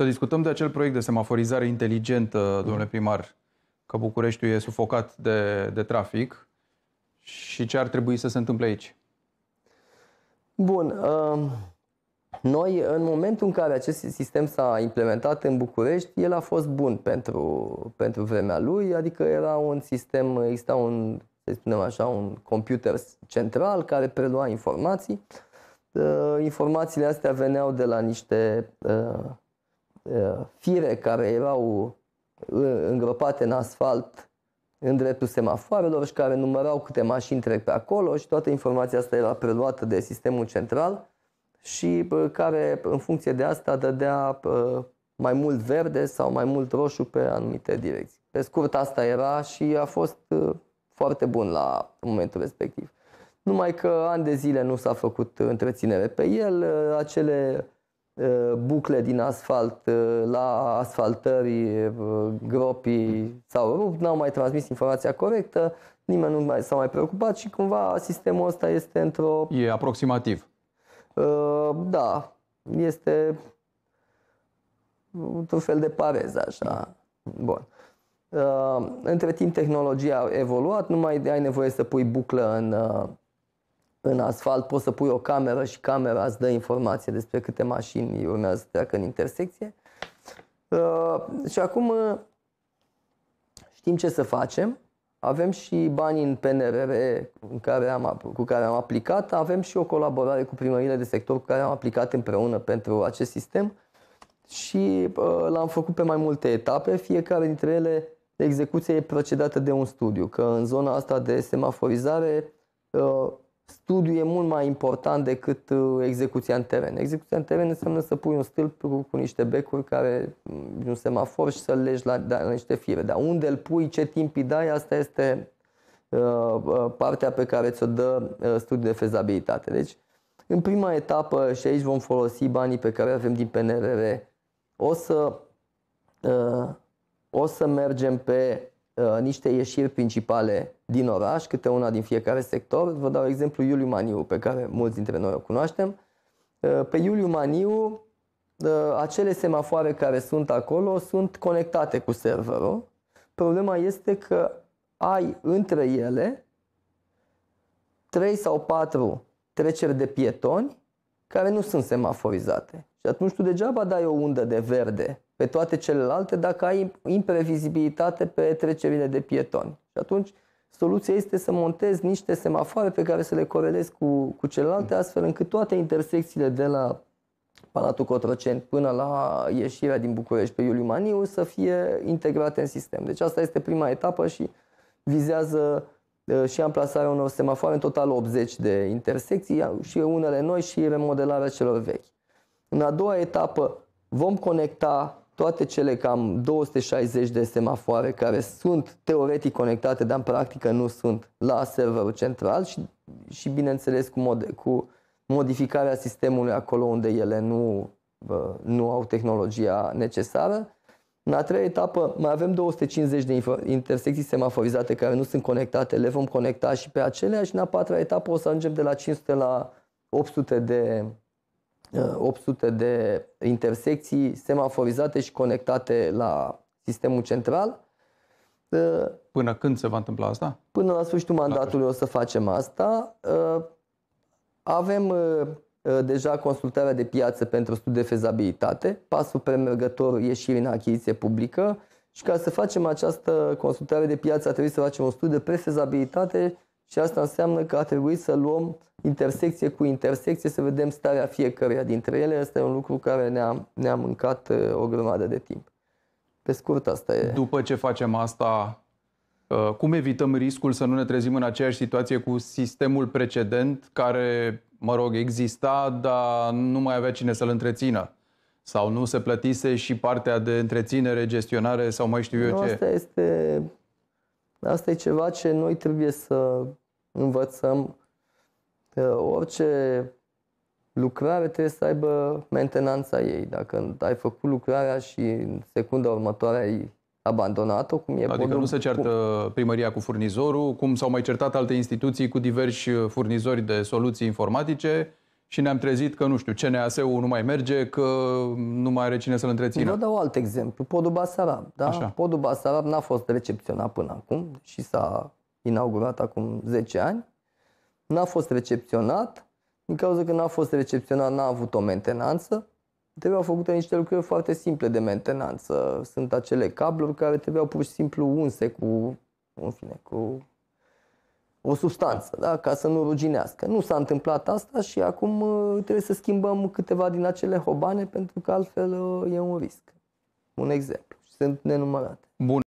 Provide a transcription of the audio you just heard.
Să discutăm de acel proiect de semaforizare inteligentă, domnule mm. primar, că Bucureștiul e sufocat de, de trafic și ce ar trebui să se întâmple aici. Bun. Um, noi, în momentul în care acest sistem s-a implementat în București, el a fost bun pentru, pentru vremea lui, adică era un sistem, exista un, să spunem așa, un computer central care prelua informații. Uh, informațiile astea veneau de la niște uh, Eh, fire care erau eh, îngropate în asfalt în dreptul semafoarelor și care numărau câte mașini trec pe acolo și toată informația asta era preluată de sistemul central și eh, care în funcție de asta dădea mai mult verde sau mai mult roșu pe anumite direcții. Pe scurt asta era și a fost foarte bun la momentul respectiv. Numai că ani de zile nu s-a făcut întreținere pe el, acele Uh, bucle din asfalt uh, la asfaltări, uh, gropii sau rupt, n-au mai transmis informația corectă, nimeni nu mai s-a mai preocupat și cumva sistemul ăsta este într-o... E aproximativ. Da, este într-un fel de pareză, așa. Bun. Între timp tehnologia a evoluat, nu mai ai nevoie să pui buclă în în asfalt, poți să pui o cameră și camera îți dă informație despre câte mașini urmează să treacă în intersecție. Uh, și acum uh, știm ce să facem. Avem și bani în PNRR în care am, cu care am aplicat, avem și o colaborare cu primările de sector cu care am aplicat împreună pentru acest sistem și uh, l-am făcut pe mai multe etape, fiecare dintre ele execuția e procedată de un studiu, că în zona asta de semaforizare uh, studiu e mult mai important decât uh, execuția în teren. Execuția în teren înseamnă să pui un stâlp cu, cu niște becuri care mm, un semafor și să-l legi la, la, da, la niște fire. Dar unde îl pui, ce timp îi dai, asta este uh, uh, partea pe care ți-o dă uh, studiul de fezabilitate. Deci, în prima etapă, și aici vom folosi banii pe care avem din PNRR, o să, uh, o să mergem pe Uh, niște ieșiri principale din oraș, câte una din fiecare sector. Vă dau exemplu Iuliu Maniu, pe care mulți dintre noi o cunoaștem. Uh, pe Iuliu Maniu, uh, acele semafoare care sunt acolo sunt conectate cu serverul. Problema este că ai între ele 3 sau 4 treceri de pietoni care nu sunt semaforizate. Și atunci tu degeaba dai o undă de verde pe toate celelalte dacă ai imprevizibilitate pe trecerile de pietoni. Și atunci soluția este să montezi niște semafoare pe care să le corelezi cu, cu celelalte, astfel încât toate intersecțiile de la Palatul Cotroceni până la ieșirea din București pe Iuliu Maniu să fie integrate în sistem. Deci asta este prima etapă și vizează uh, și amplasarea unor semafoare, în total 80 de intersecții și unele noi și remodelarea celor vechi. În a doua etapă vom conecta toate cele cam 260 de semafoare care sunt teoretic conectate, dar în practică nu sunt la serverul central și, și bineînțeles cu, mod, cu modificarea sistemului acolo unde ele nu, nu au tehnologia necesară. În a treia etapă mai avem 250 de intersecții semaforizate care nu sunt conectate, le vom conecta și pe acelea și în a patra etapă o să ajungem de la 500 la 800 de 800 uh, de intersecții semaforizate și conectate la sistemul central. Uh, până când se va întâmpla asta? Până la sfârșitul mandatului o să facem asta. Uh, avem deja consultarea de piață pentru studiu de fezabilitate, pasul premergător ieșirii în achiziție publică și ca să facem această consultare de piață a trebuit să facem un studiu de prefezabilitate și asta înseamnă că a trebuit să luăm intersecție cu intersecție, să vedem starea fiecăruia dintre ele. Asta e un lucru care ne-a, ne-a mâncat uh, o grămadă de timp. Pe scurt, asta e. După ce facem asta, uh, cum evităm riscul să nu ne trezim în aceeași situație cu sistemul precedent care, mă rog, exista, dar nu mai avea cine să-l întrețină? Sau nu se plătise și partea de întreținere, gestionare sau mai știu eu nu, ce? Asta este Asta e ceva ce noi trebuie să învățăm că orice lucrare trebuie să aibă mentenanța ei. Dacă ai făcut lucrarea și în secunda următoare ai abandonat-o, cum e Adică podul, nu se ceartă cum... primăria cu furnizorul, cum s-au mai certat alte instituții cu diversi furnizori de soluții informatice și ne-am trezit că, nu știu, CNAS-ul nu mai merge, că nu mai are cine să-l întrețină. Vă dau alt exemplu, podul Basarab. Da? Așa. Podul Basarab n-a fost recepționat până acum și s-a inaugurat acum 10 ani. N-a fost recepționat, din cauza că n-a fost recepționat, n-a avut o mentenanță. Trebuiau făcute niște lucruri foarte simple de mentenanță. Sunt acele cabluri care trebuiau pur și simplu unse cu, în fine, cu o substanță, da? ca să nu ruginească. Nu s-a întâmplat asta și acum uh, trebuie să schimbăm câteva din acele hobane pentru că altfel uh, e un risc. Un exemplu. Sunt nenumărate. Bun.